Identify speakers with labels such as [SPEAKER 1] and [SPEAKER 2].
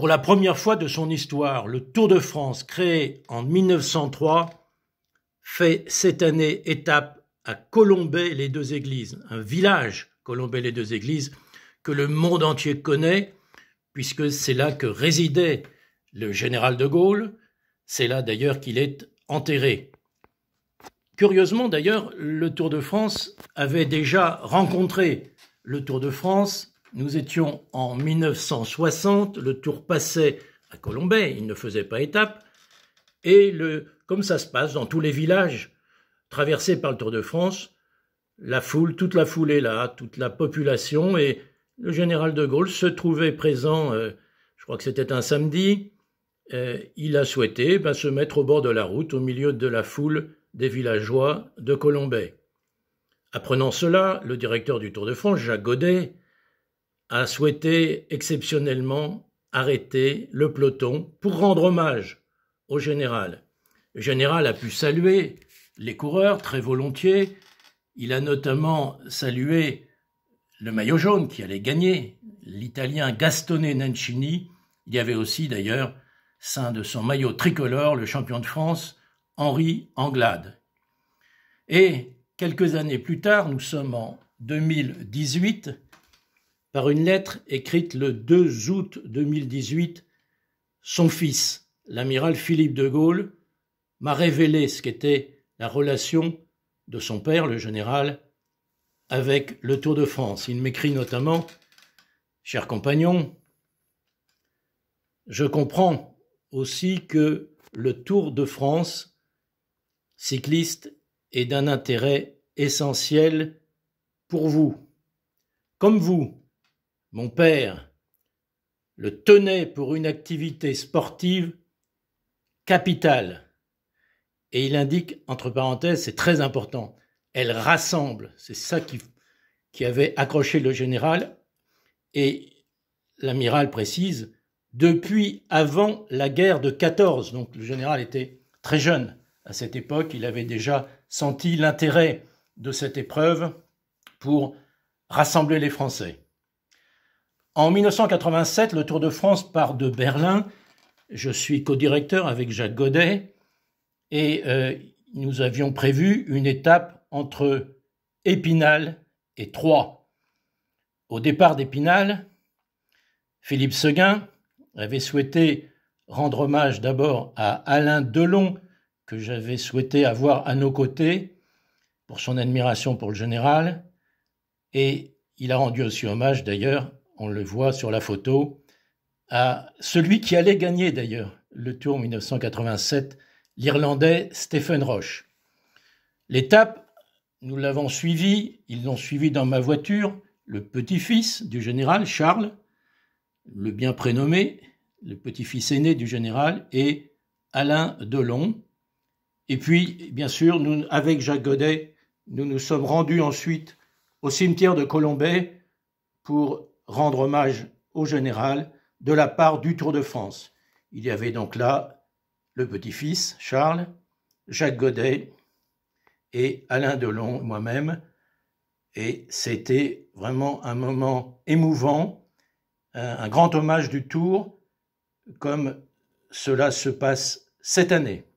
[SPEAKER 1] Pour la première fois de son histoire, le Tour de France, créé en 1903, fait cette année étape à Colombay-les-Deux-Églises, un village, Colombay-les-Deux-Églises, que le monde entier connaît, puisque c'est là que résidait le général de Gaulle, c'est là d'ailleurs qu'il est enterré. Curieusement d'ailleurs, le Tour de France avait déjà rencontré le Tour de France nous étions en 1960, le tour passait à Colombay, il ne faisait pas étape, et le, comme ça se passe dans tous les villages traversés par le Tour de France, la foule, toute la foule est là, toute la population, et le général de Gaulle se trouvait présent, euh, je crois que c'était un samedi, euh, il a souhaité ben, se mettre au bord de la route, au milieu de la foule des villageois de Colombay. Apprenant cela, le directeur du Tour de France, Jacques Godet, a souhaité exceptionnellement arrêter le peloton pour rendre hommage au général. Le général a pu saluer les coureurs très volontiers. Il a notamment salué le maillot jaune qui allait gagner, l'italien Gastone Nancini. Il y avait aussi d'ailleurs, sein de son maillot tricolore, le champion de France, Henri Anglade. Et quelques années plus tard, nous sommes en 2018, par une lettre écrite le 2 août 2018, son fils, l'amiral Philippe de Gaulle, m'a révélé ce qu'était la relation de son père, le général, avec le Tour de France. Il m'écrit notamment Cher compagnon, je comprends aussi que le Tour de France cycliste est d'un intérêt essentiel pour vous. Comme vous, mon père le tenait pour une activité sportive capitale. Et il indique, entre parenthèses, c'est très important, elle rassemble. C'est ça qui, qui avait accroché le général. Et l'amiral précise, depuis avant la guerre de 14. Donc le général était très jeune à cette époque. Il avait déjà senti l'intérêt de cette épreuve pour rassembler les Français. En 1987, le Tour de France part de Berlin. Je suis co-directeur avec Jacques Godet et euh, nous avions prévu une étape entre Épinal et Troyes. Au départ d'Épinal, Philippe Seguin avait souhaité rendre hommage d'abord à Alain Delon, que j'avais souhaité avoir à nos côtés pour son admiration pour le général, et il a rendu aussi hommage d'ailleurs on le voit sur la photo, à celui qui allait gagner d'ailleurs le Tour 1987, l'Irlandais Stephen Roche. L'étape, nous l'avons suivie, ils l'ont suivi dans ma voiture, le petit-fils du général Charles, le bien prénommé, le petit-fils aîné du général, et Alain Delon. Et puis, bien sûr, nous, avec Jacques Godet, nous nous sommes rendus ensuite au cimetière de Colombay pour rendre hommage au général de la part du Tour de France. Il y avait donc là le petit-fils, Charles, Jacques Godet et Alain Delon, moi-même. Et c'était vraiment un moment émouvant, un, grand hommage du Tour, comme cela se passe cette année.